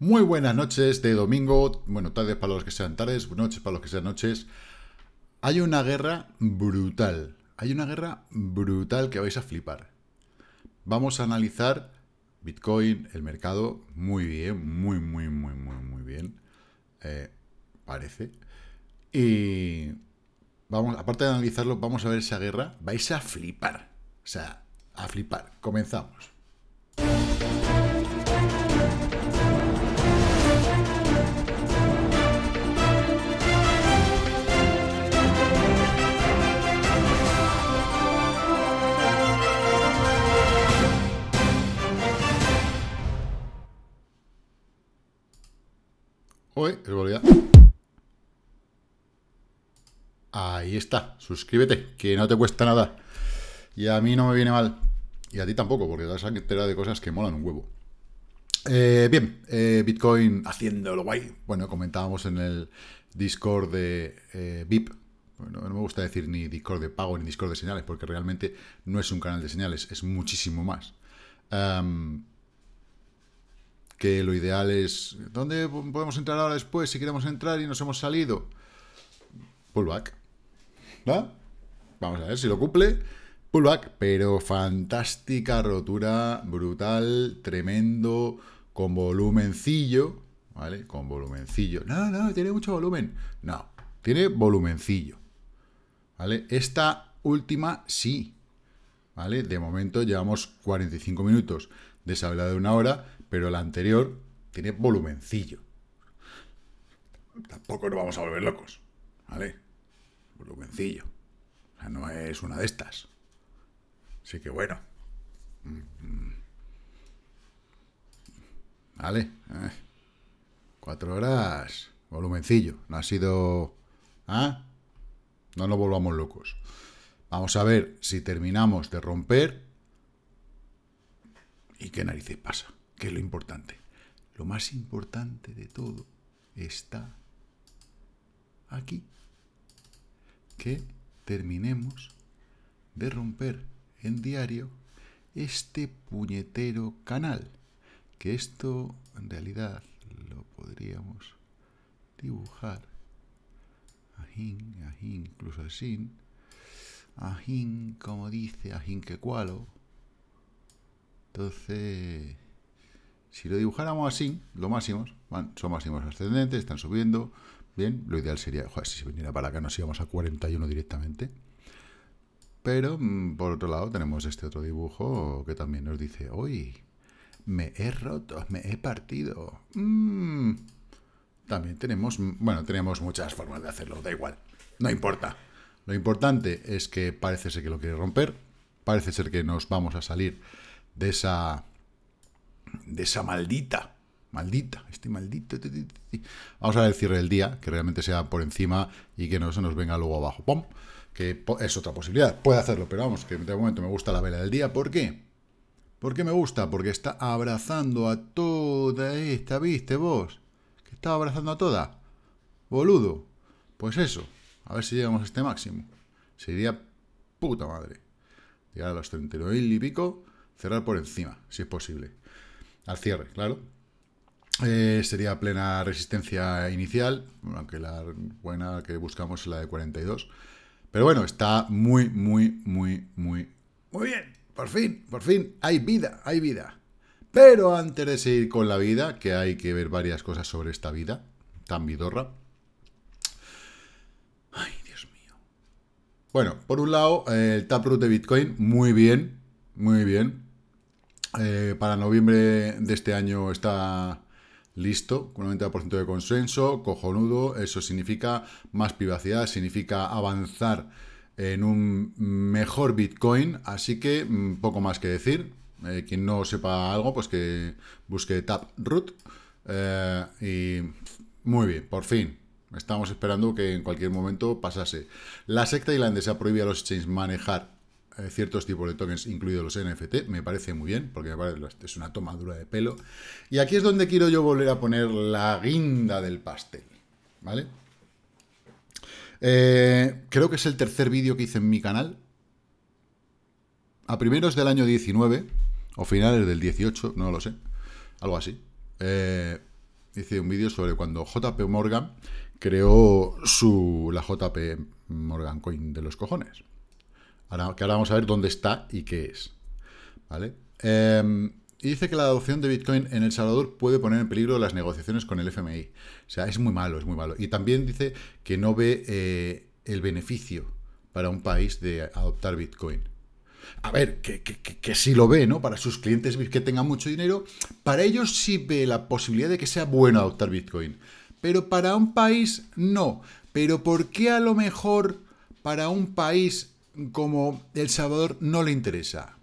Muy buenas noches de domingo, bueno, tardes para los que sean tardes, noches para los que sean noches. Hay una guerra brutal, hay una guerra brutal que vais a flipar. Vamos a analizar Bitcoin, el mercado, muy bien, muy, muy, muy, muy, muy bien, eh, parece. Y vamos, aparte de analizarlo, vamos a ver esa guerra, vais a flipar, o sea, a flipar. Comenzamos. Ahí está, suscríbete, que no te cuesta nada. Y a mí no me viene mal. Y a ti tampoco, porque te vas a de cosas que molan un huevo. Eh, bien, eh, Bitcoin haciéndolo guay. Bueno, comentábamos en el Discord de eh, VIP. Bueno, no me gusta decir ni Discord de pago ni Discord de señales, porque realmente no es un canal de señales, es muchísimo más que lo ideal es, ¿dónde podemos entrar ahora después si queremos entrar y nos hemos salido? Pullback. ¿Va? Vamos a ver si lo cumple. Pullback, pero fantástica rotura, brutal, tremendo, con volumencillo, ¿vale? Con volumencillo. No, no, tiene mucho volumen. No, tiene volumencillo. ¿Vale? Esta última sí. ¿Vale? De momento llevamos 45 minutos de de una hora pero la anterior tiene volumencillo. Tampoco nos vamos a volver locos, ¿vale? Volumencillo. O sea, no es una de estas. Así que bueno. ¿Vale? Eh. Cuatro horas. Volumencillo. No ha sido... ¿Ah? No nos volvamos locos. Vamos a ver si terminamos de romper y qué narices pasa que es lo importante. Lo más importante de todo está aquí. Que terminemos de romper en diario este puñetero canal. Que esto en realidad lo podríamos dibujar. Ajín, ajín, incluso así. Ajín, como dice, ajín que cualo. Entonces... Si lo dibujáramos así, lo máximos, son máximos ascendentes, están subiendo, bien, lo ideal sería, joder, si se viniera para acá nos íbamos a 41 directamente. Pero, mm, por otro lado, tenemos este otro dibujo que también nos dice, uy, me he roto, me he partido. Mm. También tenemos, mm, bueno, tenemos muchas formas de hacerlo, da igual, no importa. Lo importante es que parece ser que lo quiere romper, parece ser que nos vamos a salir de esa de esa maldita, maldita, este maldito. Vamos a ver el cierre del día, que realmente sea por encima y que no se nos venga luego abajo. ¡Pum! Que es otra posibilidad, puede hacerlo, pero vamos, que de momento me gusta la vela del día. ¿Por qué? ¿Por qué me gusta? Porque está abrazando a toda esta, ¿viste vos? Que está abrazando a toda. Boludo. Pues eso. A ver si llegamos a este máximo. Sería puta madre. Llegar a los 39.000 y pico, cerrar por encima, si es posible al cierre, claro. Eh, sería plena resistencia inicial, aunque la buena que buscamos es la de 42. Pero bueno, está muy, muy, muy, muy, muy bien. Por fin, por fin, hay vida, hay vida. Pero antes de seguir con la vida, que hay que ver varias cosas sobre esta vida tan bidorra Ay, Dios mío. Bueno, por un lado, el taproot de Bitcoin, muy bien, muy bien. Eh, para noviembre de este año está listo, con 90% de consenso, cojonudo, eso significa más privacidad, significa avanzar en un mejor Bitcoin, así que mm, poco más que decir. Eh, quien no sepa algo, pues que busque Taproot. Eh, y muy bien, por fin. Estamos esperando que en cualquier momento pasase. La secta islandesa prohíbe a los exchanges manejar eh, ciertos tipos de tokens, incluidos los NFT, me parece muy bien, porque es una tomadura de pelo. Y aquí es donde quiero yo volver a poner la guinda del pastel, ¿vale? Eh, creo que es el tercer vídeo que hice en mi canal. A primeros del año 19, o finales del 18, no lo sé, algo así. Eh, hice un vídeo sobre cuando JP Morgan creó su, la JP Morgan Coin de los cojones. Ahora, que ahora vamos a ver dónde está y qué es. ¿Vale? Em, y dice que la adopción de Bitcoin en El Salvador puede poner en peligro las negociaciones con el FMI. O sea, es muy malo, es muy malo. Y también dice que no ve eh, el beneficio para un país de adoptar Bitcoin. A ver, que, que, que, sí lo ve, ¿no? Para sus clientes que tengan mucho dinero, para ellos sí ve la posibilidad de que sea bueno adoptar Bitcoin. Pero para un país, no. Pero ¿por qué a lo mejor para un país como El Salvador no le interesa.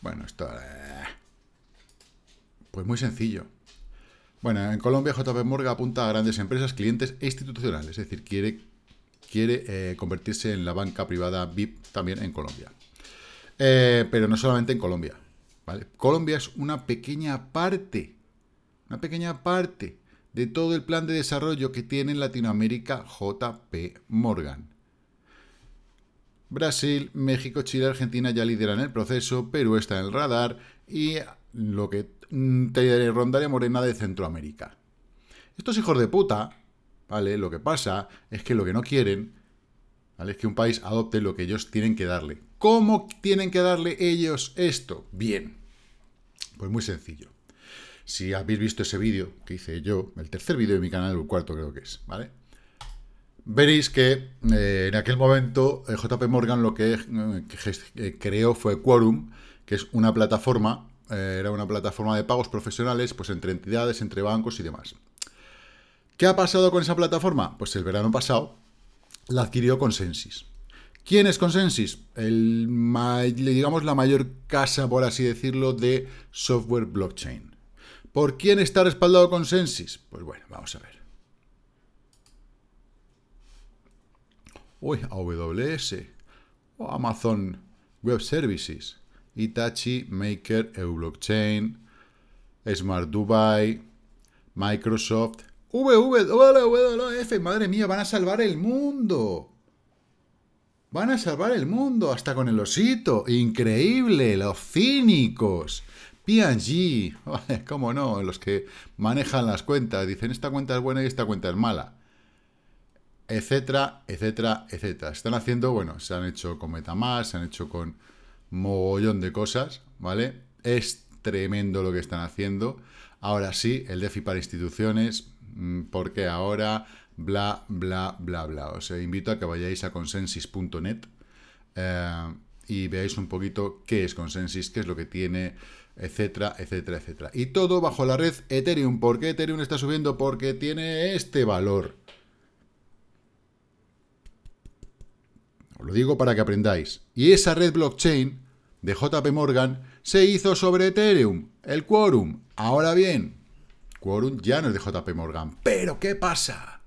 Bueno, esto... Eh, pues muy sencillo. Bueno, en Colombia JP Morgan apunta a grandes empresas, clientes e institucionales, es decir, quiere, quiere eh, convertirse en la banca privada VIP también en Colombia. Eh, pero no solamente en Colombia. Colombia es una pequeña parte, una pequeña parte de todo el plan de desarrollo que tiene en Latinoamérica JP Morgan. Brasil, México, Chile, Argentina ya lideran el proceso, Perú está en el radar y lo que te rondaría morena de Centroamérica. Estos hijos de puta, ¿vale? Lo que pasa es que lo que no quieren, ¿vale? Es que un país adopte lo que ellos tienen que darle. ¿Cómo tienen que darle ellos esto? Bien. Pues muy sencillo. Si habéis visto ese vídeo que hice yo, el tercer vídeo de mi canal, el cuarto creo que es, ¿vale? Veréis que eh, en aquel momento eh, JP Morgan lo que, eh, creó fue Quorum, que es una plataforma, era una plataforma de pagos profesionales pues entre entidades, entre bancos y demás. ¿Qué ha pasado con esa plataforma? Pues el verano pasado la adquirió Consensys. ¿Quién es Consensys? El, digamos la mayor casa, por así decirlo, de software blockchain. ¿Por quién está respaldado Consensys? Pues bueno, vamos a ver. ¡Uy! AWS, o Amazon Web Services, Itachi, Maker, Blockchain, Smart Dubai, Microsoft, WWF, madre mía, van a salvar el mundo. Van a salvar el mundo, hasta con el osito. Increíble, los cínicos. P&G, cómo no, los que manejan las cuentas, dicen esta cuenta es buena y esta cuenta es mala etcétera, etcétera, etcétera. Están haciendo, bueno, se han hecho con MetaMask, se han hecho con mogollón de cosas, ¿vale? Es tremendo lo que están haciendo. Ahora sí, el DeFi para instituciones, mm, porque ahora, bla, bla, bla, bla. Os invito a que vayáis a consensus.net eh, y veáis un poquito qué es consensus, qué es lo que tiene, etcétera, etcétera, etcétera. Y todo bajo la red Ethereum. ¿Por qué Ethereum está subiendo? Porque tiene este valor. lo digo para que aprendáis. Y esa red blockchain de JP Morgan se hizo sobre Ethereum, el Quorum. Ahora bien, Quorum ya no es de JP Morgan. Pero ¿qué pasa?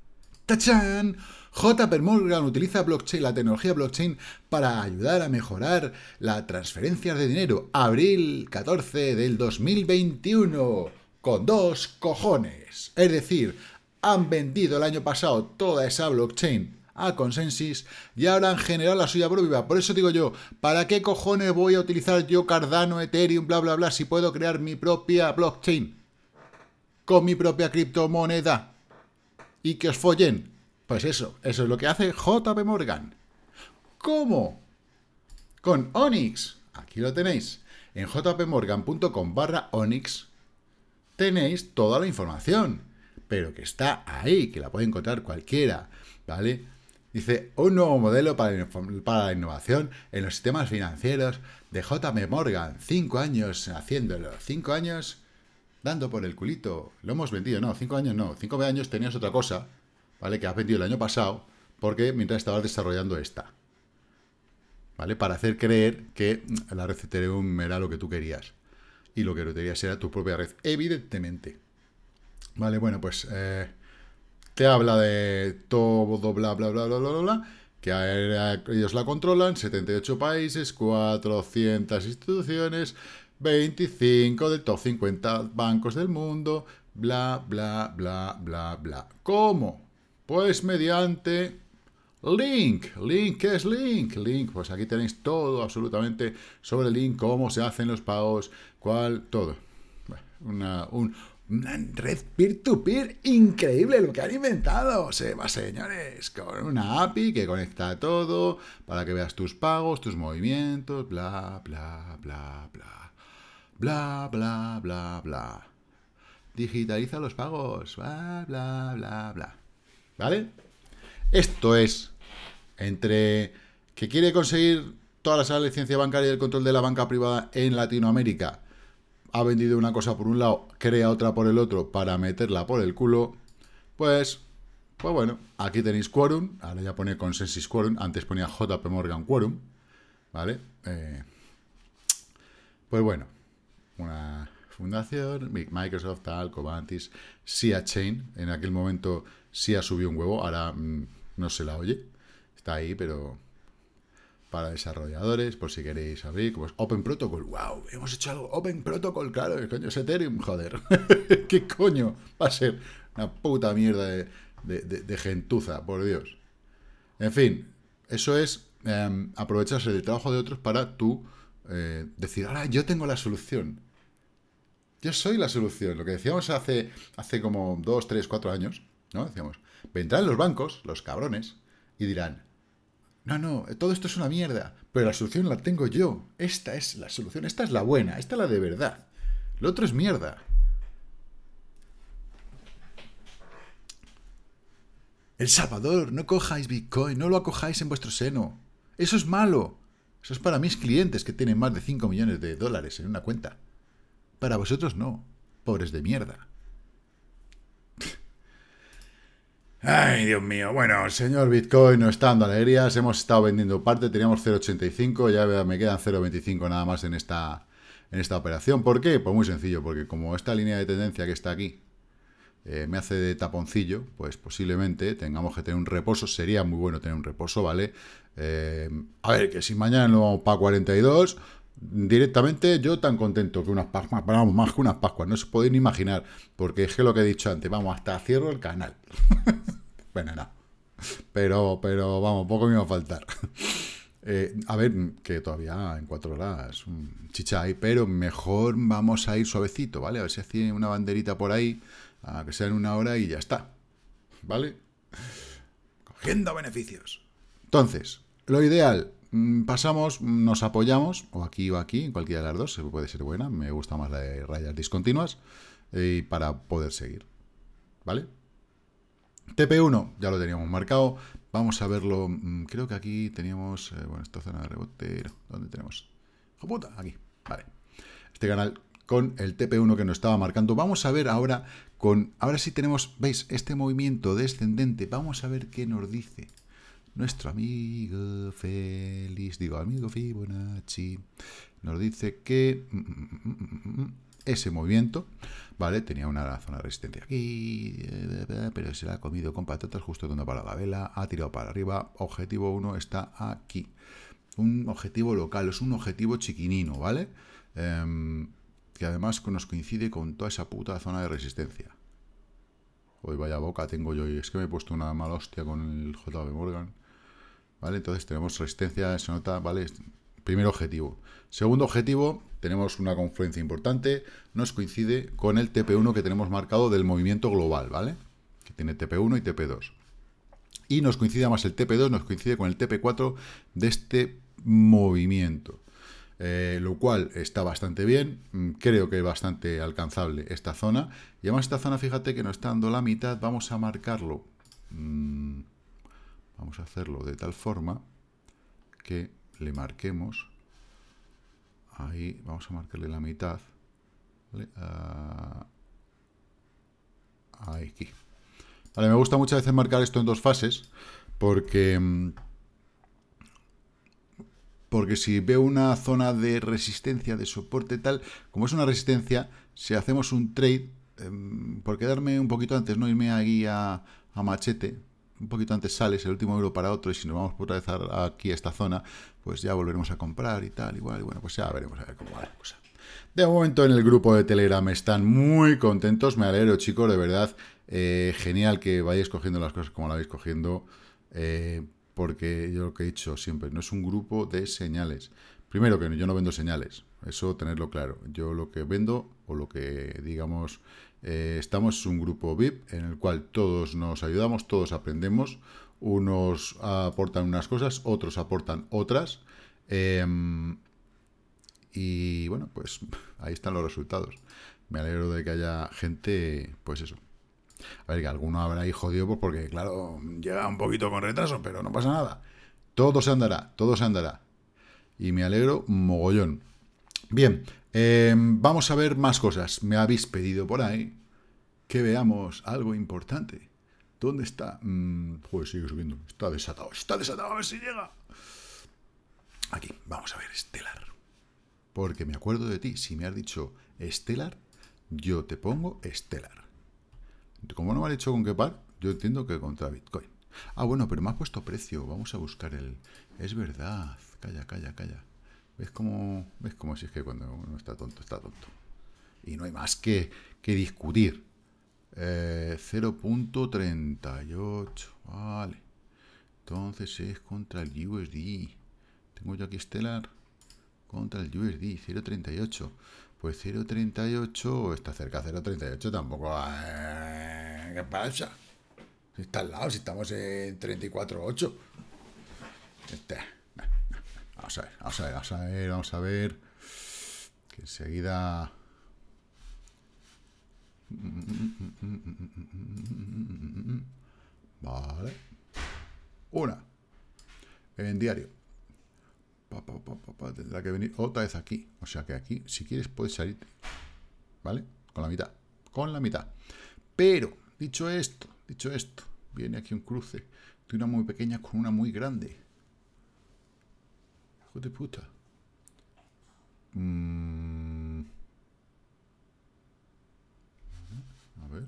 ¡Tachán! JP Morgan utiliza blockchain, la tecnología blockchain para ayudar a mejorar las transferencias de dinero. Abril 14 del 2021. Con dos cojones. Es decir, han vendido el año pasado toda esa blockchain a consensus y ahora han generado la suya propia. Por eso digo yo, ¿para qué cojones voy a utilizar yo Cardano, Ethereum, bla, bla, bla, si puedo crear mi propia blockchain? Con mi propia criptomoneda. Y que os follen. Pues eso, eso es lo que hace JP Morgan. ¿Cómo? Con Onyx. Aquí lo tenéis. En jpmorgan.com barra Onyx tenéis toda la información. Pero que está ahí, que la puede encontrar cualquiera. ¿Vale? Dice, un nuevo modelo para, la innovación en los sistemas financieros de jm Morgan. Cinco años haciéndolo. Cinco años dando por el culito. Lo hemos vendido. No, cinco años no. Cinco años tenías otra cosa, ¿vale? Que has vendido el año pasado porque mientras estabas desarrollando esta. ¿Vale? Para hacer creer que la red Ethereum era lo que tú querías. Y lo que lo querías era tu propia red, evidentemente. Vale, bueno, pues eh, te habla de todo, bla, bla, bla, bla, bla, bla, bla que ellos la controlan, 78 países, 400 instituciones, 25 del top 50 bancos del mundo, bla, bla, bla, bla, bla. ¿Cómo? Pues mediante Link. Link, ¿qué es Link? Link, pues aquí tenéis todo absolutamente sobre Link, cómo se hacen los pagos, cuál, todo. un, red peer-to-peer increíble lo que han inventado, se va señores, con una API que conecta todo para que veas tus pagos, tus movimientos, bla, bla, bla, bla, bla, bla, bla, bla. Digitaliza los pagos, bla, bla, bla, bla. ¿Vale? Esto es entre que quiere conseguir todas las licencia bancaria y el control de la banca privada en Latinoamérica ha vendido una cosa por un lado, crea otra por el otro para meterla por el culo, pues, pues bueno, aquí tenéis Quorum, ahora ya pone Consensus Quorum, antes ponía JP Morgan Quorum, ¿vale? Eh, pues bueno, una fundación, Microsoft, tal, Covantis, SIA Chain, en aquel momento SIA subió un huevo, ahora mm, no se la oye, está ahí, pero para desarrolladores, por si queréis abrir, como Open Protocol. ¡Wow! Hemos hecho algo. Open Protocol, claro, el coño es Ethereum, joder. ¿Qué coño va a ser? Una puta mierda de, gentuza, por Dios. En fin, eso es em, aprovecharse del trabajo de otros para tú eh, decir, ahora yo tengo la solución. Yo soy la solución. Lo que decíamos hace, hace como dos tres 4 años, ¿no? Decíamos, vendrán los bancos, los cabrones, y dirán, no, no, todo esto es una mierda, pero la solución la tengo yo. Esta es la solución, esta es la buena, esta es la de verdad. Lo otro es mierda. El Salvador, no cojáis Bitcoin, no lo acojáis en vuestro seno. Eso es malo. Eso es para mis clientes que tienen más de 5 millones de dólares en una cuenta. Para vosotros no, pobres de mierda. Ay, Dios mío. Bueno, señor Bitcoin, no está dando alegrías. Hemos estado vendiendo parte, teníamos 0.85, ya me quedan 0.25 nada más en esta, en esta operación. ¿Por qué? Pues muy sencillo, porque como esta línea de tendencia que está aquí eh, me hace de taponcillo, pues posiblemente tengamos que tener un reposo. Sería muy bueno tener un reposo, ¿vale? Eh, a ver, que si mañana no vamos para 42, Directamente yo tan contento que unas pascuas, vamos, más que unas pascuas, no se pueden imaginar, porque es que lo que he dicho antes, vamos, hasta cierro el canal. bueno, no. Pero, pero vamos, poco me va a faltar. Eh, a ver, que todavía en cuatro horas chicha ahí pero mejor vamos a ir suavecito, ¿vale? A ver si hacen una banderita por ahí, a que sea en una hora y ya está, ¿vale? Cogiendo beneficios. Entonces, lo ideal, Mm, pasamos, nos apoyamos, o aquí o aquí, en cualquiera de las dos, puede ser buena, me gusta más la de rayas discontinuas, y para poder seguir, ¿vale? TP1, ya lo teníamos marcado, vamos a verlo, mm, creo que aquí teníamos, eh, esta zona de rebote, donde tenemos? Aquí, vale. Este canal con el TP1 que nos estaba marcando. Vamos a ver ahora con, ahora sí tenemos, ¿veis? Este movimiento descendente, vamos a ver qué nos dice, nuestro amigo Félix, digo amigo Fibonacci, nos dice que mm, mm, mm, ese movimiento, ¿vale? Tenía una zona de resistencia aquí, pero se la ha comido con patatas justo donde parado la vela, ha tirado para arriba, objetivo 1 está aquí. Un objetivo local, es un objetivo chiquinino, ¿vale? Em, que además nos coincide con toda esa puta zona de resistencia. Hoy vaya boca tengo yo, es que me he puesto una mala hostia con el JB Morgan. Entonces tenemos resistencia, se nota, ¿vale? Primer objetivo. Segundo objetivo, tenemos una confluencia importante, nos coincide con el TP1 que tenemos marcado del movimiento global, ¿vale? Que tiene TP1 y TP2. Y nos coincide más el TP2, nos coincide con el TP4 de este movimiento. Eh, lo cual está bastante bien, mm, creo que es bastante alcanzable esta zona. Y además esta zona, fíjate que no está dando la mitad, vamos a marcarlo. Mm, Vamos a hacerlo de tal forma que le marquemos, ahí vamos a marcarle la mitad, ah, aquí. Vale, me gusta muchas veces marcar esto en dos fases, porque, mm, porque si veo una zona de resistencia, de soporte tal, como es una resistencia, si hacemos un trade, em, por quedarme un poquito antes, no irme aquí a, a machete, un poquito antes sales, el último euro para otro, y si nos vamos otra vez aquí esta zona, pues ya volveremos a comprar y tal, igual, y, bueno, pues ya veremos a ver cómo va la cosa. De momento en el grupo de Telegram están muy contentos, me alegro chicos, de verdad, eh, genial que vayáis cogiendo las cosas como la vais cogiendo, eh, porque yo lo que he dicho siempre, no es un grupo de señales. Primero que yo no vendo señales, eso tenerlo claro. Yo lo que vendo o lo que, digamos, eh, estamos en un grupo VIP en el cual todos nos ayudamos, todos aprendemos. Unos aportan unas cosas, otros aportan otras. Em, y bueno, pues ahí están los resultados. Me alegro de que haya gente, pues eso. A ver, que alguno habrá ahí jodido, pues, porque claro, llega un poquito con retraso, pero no pasa nada. Todo se andará, todo se andará. Y me alegro mogollón. Bien, Em, vamos a ver más cosas. Me habéis pedido por ahí que veamos algo importante. ¿Dónde está? pues sigue subiendo. Está desatado. Está desatado. A ver si llega. Aquí. Vamos a ver Estelar. Porque me acuerdo de ti. Si me has dicho estelar, yo te pongo estelar. Como no me has dicho con qué par, yo entiendo que contra Bitcoin. Ah, bueno, pero me ha puesto precio. Vamos a buscar el... Es verdad. Calla, calla, calla. ¿Ves cómo, ves como si es que cuando uno está tonto, está tonto? Y no hay más que, discutir. 0.38, eh, vale. Entonces es contra el USD. Tengo yo aquí Stellar contra el USD, 0.38. Pues 0.38 está cerca, 0.38 tampoco... Eh, ¿Qué pasa? está al lado, si estamos en 34.8. este Vamos a ver, vamos a ver, vamos a ver, vamos a ver. Que enseguida... Vale. Una. En diario. tendrá que venir otra vez aquí. O sea que aquí, si quieres, puedes salir. ¿Vale? Con la mitad. Con la mitad. Pero, dicho esto, dicho esto, viene aquí un cruce de una muy pequeña con una muy grande. Hijo de puta. Mm. A ver.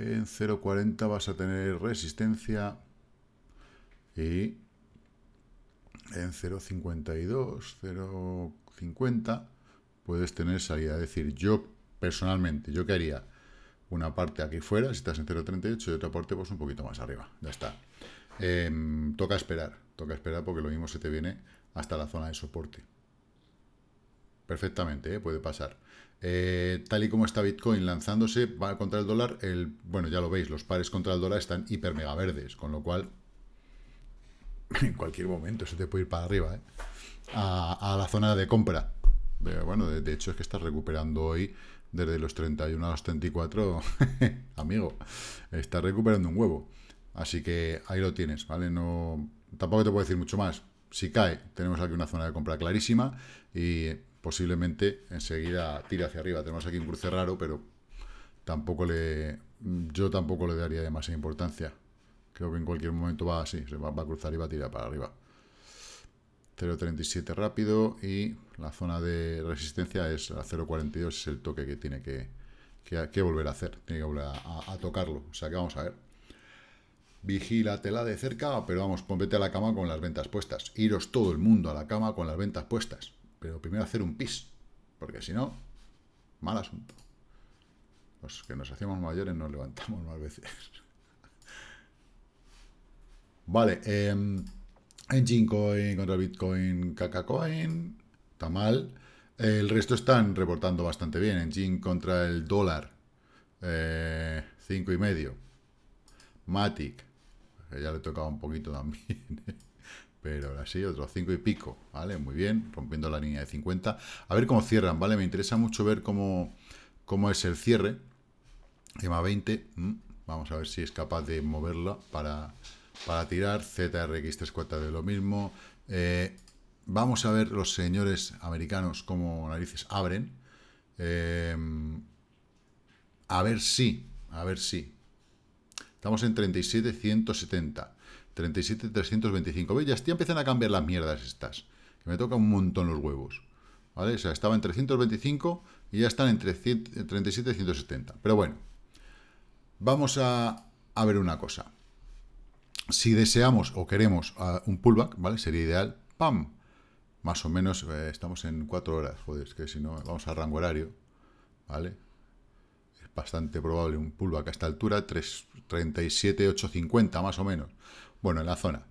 En 0.40 vas a tener resistencia y en 0.52, 0.50 puedes tener salida. Es decir, yo personalmente, yo quería haría una parte aquí fuera, si estás en 0.38 y otra parte pues un poquito más arriba. Ya está. Em, toca esperar, toca esperar porque lo mismo se te viene hasta la zona de soporte. Perfectamente, ¿eh? puede pasar. Eh, tal y como está Bitcoin lanzándose va contra el dólar, bueno, ya lo veis, los pares contra el dólar están hiper mega verdes, con lo cual en cualquier momento se te puede ir para arriba, ¿eh? a, la zona de compra. bueno, de, hecho es que estás recuperando hoy desde los 31 a los 34, amigo, estás recuperando un huevo. Así que ahí lo tienes, ¿vale? No, tampoco te puedo decir mucho más. Si cae, tenemos aquí una zona de compra clarísima y posiblemente enseguida tire hacia arriba. Tenemos aquí un cruce raro, pero tampoco le, yo tampoco le daría demasiada importancia. Creo que en cualquier momento va así, se va, a cruzar y va a tirar para arriba. 0.37 rápido y la zona de resistencia es la 0.42, es el toque que tiene que, volver a hacer, tiene que volver a, tocarlo. O sea que vamos a ver. Vigílatela de cerca, pero vamos, ponte a la cama con las ventas puestas. Iros todo el mundo a la cama con las ventas puestas. Pero primero hacer un pis, porque si no, mal asunto. Los que nos hacemos mayores nos levantamos más veces. vale, eh, em, Engine Coin contra Bitcoin, Kaka Coin, está mal. El resto están reportando bastante bien. Engine contra el dólar, 5,5. Eh, y medio. Matic, que ya le tocaba un poquito también. Pero ahora sí, otros 5 y pico, ¿vale? Muy bien, rompiendo la línea de 50. A ver cómo cierran, ¿vale? Me interesa mucho ver cómo, cómo es el cierre. EMA 20, vamos a ver si es capaz de moverla para, para tirar. zrx 34 de lo mismo. Eh, vamos a ver los señores americanos cómo narices abren. Em, a ver si, a ver si. Estamos en 170. 37.325. 325 Ya, ya empiezan a cambiar las mierdas estas. Que me toca un montón los huevos. ¿Vale? O sea, estaba en 325 y ya están en 37 170. Pero bueno, vamos a, ver una cosa. Si deseamos o queremos ah, un pullback, ¿vale? Sería ideal, ¡pam! Más o menos, eh, estamos en 4 horas, joder, es que si no, vamos al rango horario, ¿vale? Es bastante probable un pullback a esta altura, 37, 37, 850 más o menos. Bueno, en la zona.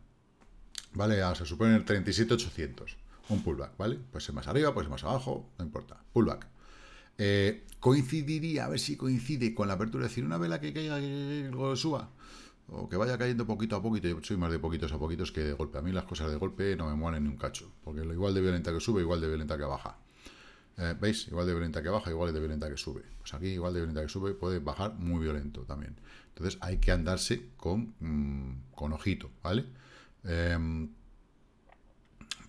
¿Vale? a ah, se supone el 37,800. Un pullback, ¿vale? Pues ser más arriba, pues ser más abajo, no importa. Pullback. Eh, coincidiría, a ver si coincide con la apertura, es decir, una vela que caiga, que suba, o que vaya cayendo poquito a poquito, yo soy más de poquitos a poquitos que de golpe, a mí las cosas de golpe no me mueren ni un cacho, porque lo igual de violenta que sube, igual de violenta que baja, eh, ¿veis? Igual de violenta que baja, igual de violenta que sube, pues aquí igual de violenta que sube puede bajar muy violento también, entonces hay que andarse con, mm, con ojito, ¿vale? Em,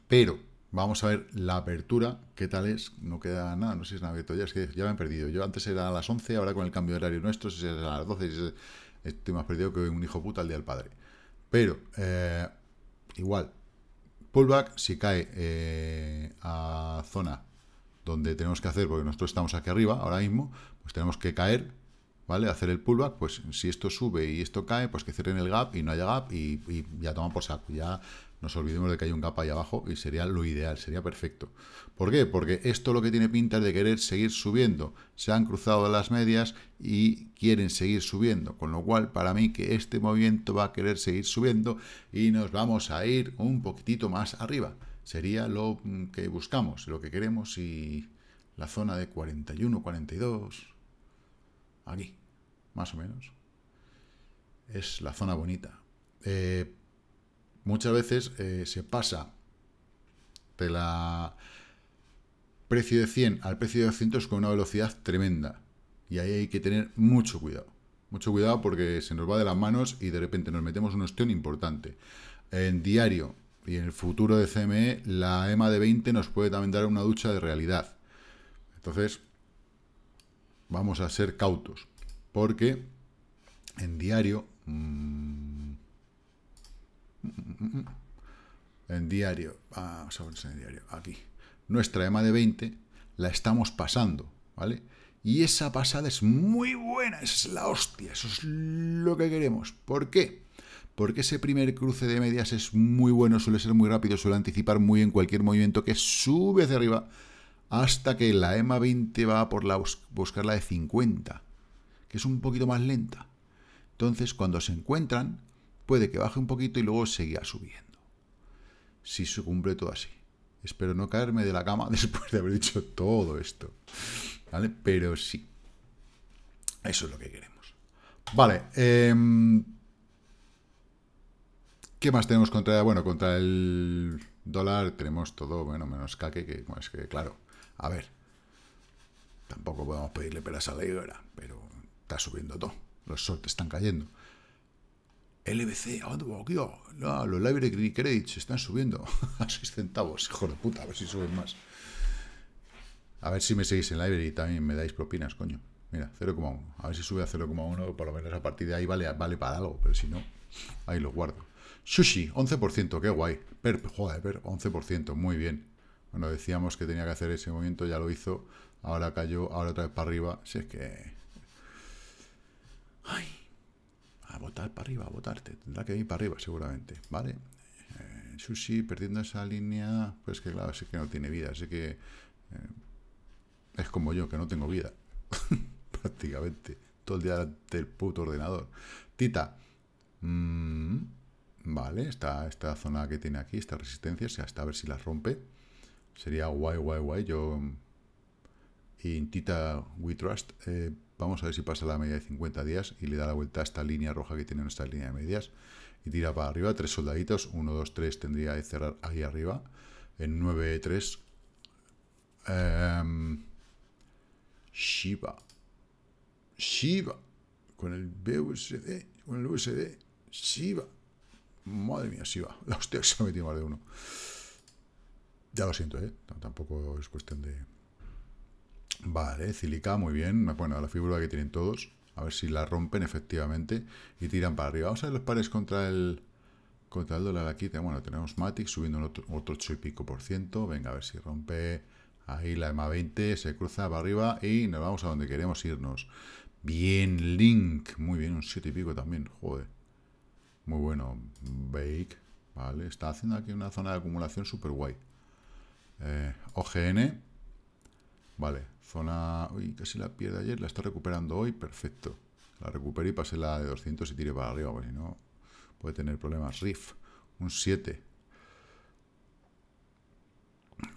pero vamos a ver la apertura, ¿qué tal es? No queda nada, no sé si es abierto ya, es que ya me he perdido. Yo antes era a las 11, ahora con el cambio de horario nuestro, si es a las 12, estoy más perdido que un hijo puta al día del padre. Pero, eh, igual, pullback, si cae eh, a zona donde tenemos que hacer, porque nosotros estamos aquí arriba ahora mismo, pues tenemos que caer ¿vale? Hacer el pullback, pues si esto sube y esto cae, pues que cierren el gap y no haya gap y, ya toman por saco, ya nos olvidemos de que hay un gap ahí abajo y sería lo ideal, sería perfecto. ¿Por qué? Porque esto lo que tiene pinta es de querer seguir subiendo. Se han cruzado las medias y quieren seguir subiendo, con lo cual para mí que este movimiento va a querer seguir subiendo y nos vamos a ir un poquitito más arriba. Sería lo mm, que buscamos, lo que queremos y la zona de 41, 42, aquí más o menos. Es la zona bonita. Eh, muchas veces eh, se pasa de la precio de 100 al precio de 200 con una velocidad tremenda. Y ahí hay que tener mucho cuidado. Mucho cuidado porque se nos va de las manos y de repente nos metemos una cuestión importante. En diario y en el futuro de CME, la EMA de 20 nos puede también dar una ducha de realidad. Entonces, vamos a ser cautos porque en diario... Mm, mm, mm, en diario, ah, vamos a ponerse en diario, aquí. Nuestra EMA de 20 la estamos pasando, ¿vale? Y esa pasada es muy buena, es la hostia, eso es lo que queremos. ¿Por qué? Porque ese primer cruce de medias es muy bueno, suele ser muy rápido, suele anticipar muy en cualquier movimiento que sube hacia arriba hasta que la EMA 20 va por la buscar la de 50 que es un poquito más lenta. Entonces, cuando se encuentran, puede que baje un poquito y luego siga subiendo. Si se cumple todo así. Espero no caerme de la cama después de haber dicho todo esto. ¿Vale? Pero sí. Eso es lo que queremos. Vale. Em, ¿Qué más tenemos contra? Bueno, contra el dólar tenemos todo, bueno, menos caque, que bueno, que claro. A ver. Tampoco podemos pedirle pelas a la hidra, pero está subiendo todo. Los shorts están cayendo. LBC, oh, no, los library credits están subiendo a 6 centavos. Hijo de puta, a ver si suben más. A ver si me seguís en library y también me dais propinas, coño. Mira, 0,1. A ver si sube a 0,1, por lo menos a partir de ahí vale, vale para algo, pero si no, ahí los guardo. Sushi, 11%, qué guay. Perp, joder, perp, 11%, muy bien. Bueno, decíamos que tenía que hacer ese movimiento, ya lo hizo. Ahora cayó, ahora otra vez para arriba. Si es que Ay, a votar para arriba, a votarte. Tendrá que ir para arriba seguramente, ¿vale? Eh, sushi perdiendo esa línea, pues que claro, sí que no tiene vida, así que eh, es como yo, que no tengo vida. Prácticamente. Todo el día del puto ordenador. Tita. Mm, vale, está esta zona que tiene aquí, esta resistencia, hasta a ver si la rompe. Sería guay, guay, guay. Yo... Y Tita We Trust. Eh, Vamos a ver si pasa la media de 50 días y le da la vuelta a esta línea roja que tiene nuestra línea de medias. Y tira para arriba, tres soldaditos, 1, 2, 3 tendría que cerrar ahí arriba. En 9, 3. Em, Shiba. Shiba. Con el BUSD. Con el USD. Shiba. Madre mía, Shiba. La hostia se ha metido más de uno. Ya lo siento, ¿eh? tampoco es cuestión de... Vale, cílica muy bien. Bueno, la figura que tienen todos. A ver si la rompen efectivamente y tiran para arriba. Vamos a ver los pares contra el contra el dólar aquí. Bueno, tenemos Matic subiendo un otro, 8 y pico por ciento. Venga, a ver si rompe ahí la EMA 20, se cruza para arriba y nos vamos a donde queremos irnos. Bien, Link. Muy bien, un 7 y pico también, joder. Muy bueno, Bake. Vale, está haciendo aquí una zona de acumulación súper guay. Eh, OGN. Vale, Zona... Uy, casi la pierde ayer. La está recuperando hoy. Perfecto. La recuperé y pasé la de 200 y tire para arriba. Porque si no, puede tener problemas. Riff. Un 7.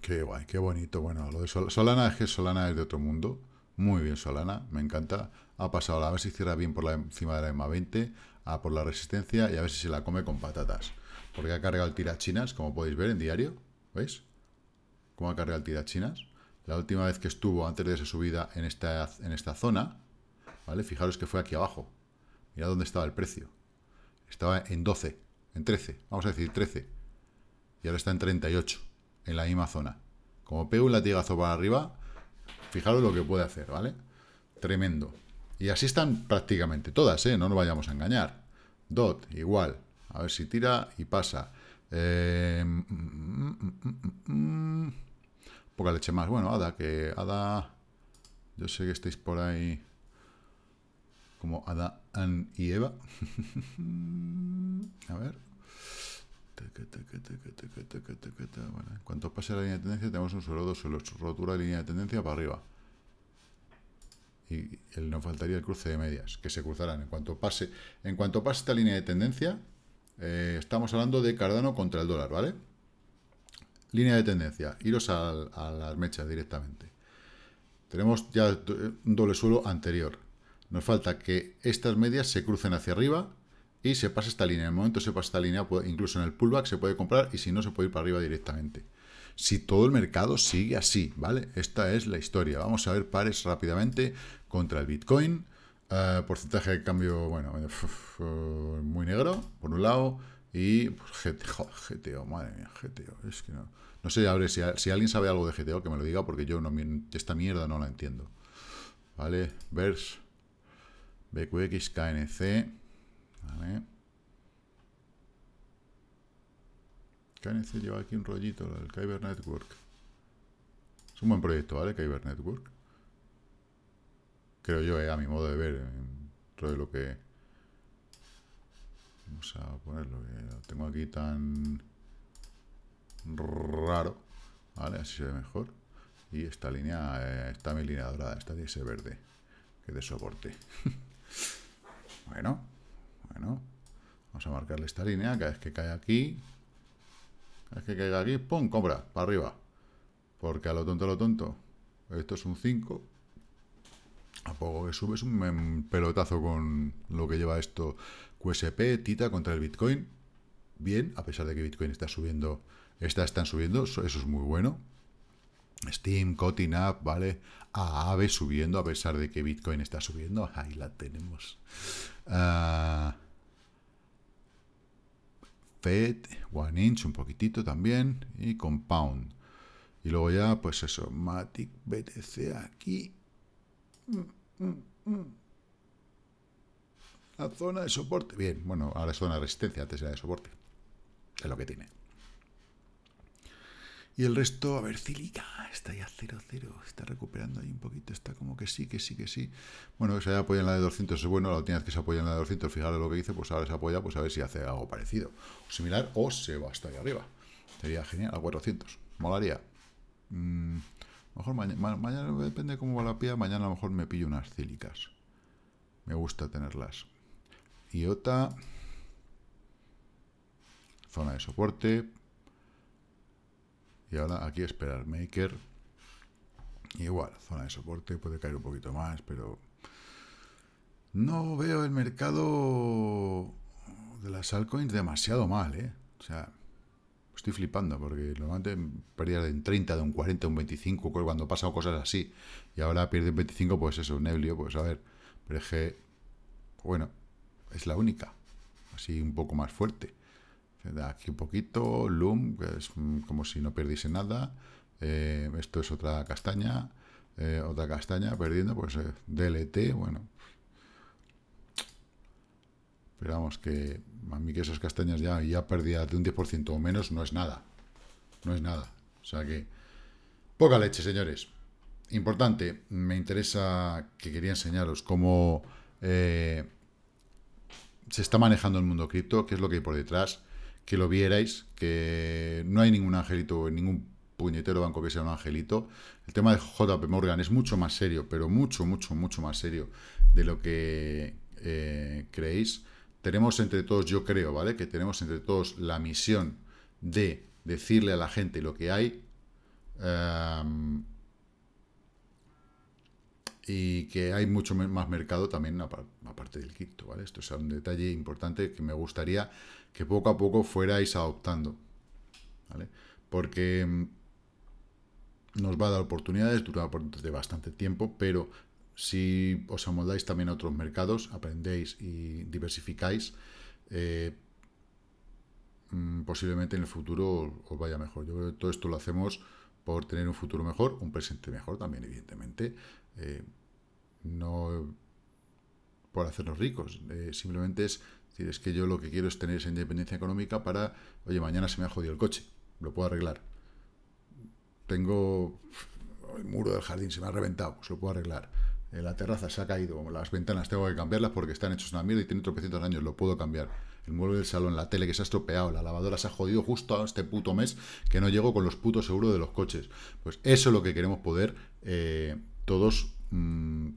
Qué guay, qué bonito. Bueno, lo de Solana es que Solana es de otro mundo. Muy bien Solana, me encanta. Ha pasado a ver si cierra bien por la encima de la EMA 20, a por la resistencia y a ver si se la come con patatas. Porque ha cargado el tirachinas, como podéis ver en diario. ¿Veis? Cómo ha cargado el tirachinas. La última vez que estuvo antes de esa subida en esta, en esta zona, ¿vale? Fijaros que fue aquí abajo. Mirad dónde estaba el precio. Estaba en 12, en 13, vamos a decir 13. Y ahora está en 38, en la misma zona. Como pego un latigazo para arriba, fijaros lo que puede hacer, ¿vale? Tremendo. Y así están prácticamente todas, ¿eh? No nos vayamos a engañar. DOT, igual. A ver si tira y pasa. Eh... Mm, mm, mm, poca leche más. Bueno, Ada, que Ada... Yo sé que estáis por ahí como Ada, Ann y Eva. a ver. en cuanto pase la línea de tendencia, tenemos un suelo dos suelos. Rotura de línea de tendencia para arriba. Y el, nos faltaría el cruce de medias, que se cruzarán. En cuanto pase, en cuanto pase esta línea de tendencia, eh, estamos hablando de Cardano contra el dólar, ¿vale? línea de tendencia, iros a las mechas directamente. Tenemos ya un doble suelo anterior. Nos falta que estas medias se crucen hacia arriba y se pase esta línea. En el momento se pasa esta línea, incluso en el pullback se puede comprar y si no, se puede ir para arriba directamente. Si todo el mercado sigue así, ¿vale? Esta es la historia. Vamos a ver pares rápidamente contra el Bitcoin. Eh, porcentaje de cambio, bueno, eh, eh, muy negro, por un lado y pues, GTO, madre mía, GTO. Es que no. No sé, a ver, si, alguien sabe algo de GTO, que me lo diga, porque yo no, esta mierda no la entiendo. ¿Vale? Vers. BQX, KNC. Vale. KNC lleva aquí un rollito, el Kyber Network. Es un buen proyecto, ¿vale? Kyber Network. Creo yo, eh, a mi modo de ver, Todo de lo que Vamos a ponerlo, lo tengo aquí tan raro. Vale, así se ve mejor. Y esta línea, eh, está mi línea dorada, esta de ese verde, que de soporte. bueno, bueno. Vamos a marcarle esta línea, cada vez que cae aquí, cada vez que caiga aquí, ¡pum! Compra, para arriba. Porque a lo tonto, a lo tonto, esto es un 5. A poco que subes un mm, pelotazo con lo que lleva esto QSP, Tita contra el Bitcoin. Bien, a pesar de que Bitcoin está subiendo, estas están subiendo, eso es muy bueno. Steam, Cotin App, ¿vale? Aave subiendo a pesar de que Bitcoin está subiendo. Ahí la tenemos. Ah, Fed, One Inch un poquitito también. Y Compound. Y luego ya, pues eso, Matic, BTC aquí. Mm, mm, mm. La zona de soporte. Bien, bueno, ahora es zona de resistencia, antes era de soporte. Es lo que tiene. Y el resto, a ver, cílica está ya 0-0, está recuperando ahí un poquito, está como que sí, que sí, que sí. Bueno, que se apoya en la de 200 es bueno, la última vez que se apoya en la de 200, fijaros lo que dice, pues ahora se apoya, pues a ver si hace algo parecido, o similar, o se va hasta ahí arriba. Sería genial, a 400, molaría. lo mm, mejor mañana, mañana, depende de cómo va la pía, mañana a lo mejor me pillo unas cílicas. Me gusta tenerlas. IOTA, zona de soporte, y ahora aquí esperar maker, igual, zona de soporte, puede caer un poquito más, pero no veo el mercado de las altcoins demasiado mal, ¿eh? O sea, estoy flipando porque normalmente pérdidas de un 30, de un 40, un 25, cuando pasa cosas así. Y ahora pierde un 25, pues eso, un neblio, pues a ver. Pero es bueno, es la única, así un poco más fuerte. Aquí un poquito, Loom, es como si no perdiese nada. Eh, esto es otra castaña, eh, otra castaña perdiendo, pues eh, DLT, bueno. esperamos que a mí que esas castañas ya, ya perdidas de un 10% o menos no es nada. No es nada. O sea que, poca leche, señores. Importante, me interesa que quería enseñaros cómo... Eh, se está manejando el mundo cripto, qué es lo que hay por detrás, que lo vierais, que no hay ningún angelito, ningún puñetero banco que sea un angelito. El tema de JP Morgan es mucho más serio, pero mucho, mucho, mucho más serio de lo que eh, creéis. Tenemos entre todos, yo creo, ¿vale? Que tenemos entre todos la misión de decirle a la gente lo que hay. Em, y que hay mucho más mercado también del Quito, ¿vale? Esto es un detalle importante que me gustaría que poco a poco fuerais adoptando, ¿vale? Porque mm, nos va a dar oportunidades, durante de bastante tiempo, pero si os amoldáis también a otros mercados, aprendéis y diversificáis, eh, mm, posiblemente en el futuro os vaya mejor. Yo creo que todo esto lo hacemos por tener un futuro mejor, un presente mejor también, evidentemente. Eh, no por hacernos ricos. Eh, simplemente es decir, es que yo lo que quiero es tener esa independencia económica para, oye, mañana se me ha jodido el coche, lo puedo arreglar. Tengo el muro del jardín, se me ha reventado, pues lo puedo arreglar. Eh, la terraza se ha caído, las ventanas tengo que cambiarlas porque están hechas una mierda y tienen tropecientos años, lo puedo cambiar. El mueble del salón, la tele que se ha estropeado, la lavadora se ha jodido justo a este puto mes que no llego con los putos seguros de los coches. Pues eso es lo que queremos poder eh, todos mm,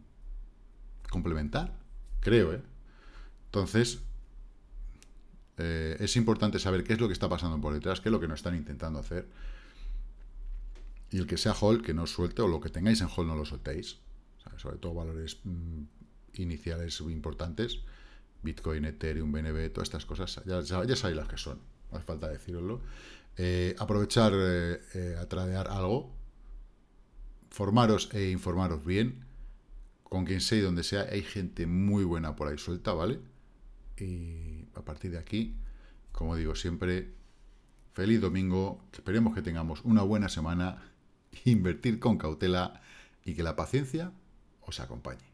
complementar creo, ¿eh? Entonces, eh, es importante saber qué es lo que está pasando por detrás, qué es lo que nos están intentando hacer. Y el que sea Hall... que no suelte, o lo que tengáis en Hall... no lo soltéis. sobre todo valores mm, iniciales importantes. Bitcoin, Ethereum, BNB, todas estas cosas. Ya, sabéis las que son. No hace falta deciroslo. Eh, aprovechar eh, eh, a tradear algo. Formaros e informaros bien con quien sea y donde sea, hay gente muy buena por ahí suelta, ¿vale? Y a partir de aquí, como digo siempre, feliz domingo, esperemos que tengamos una buena semana, invertir con cautela y que la paciencia os acompañe.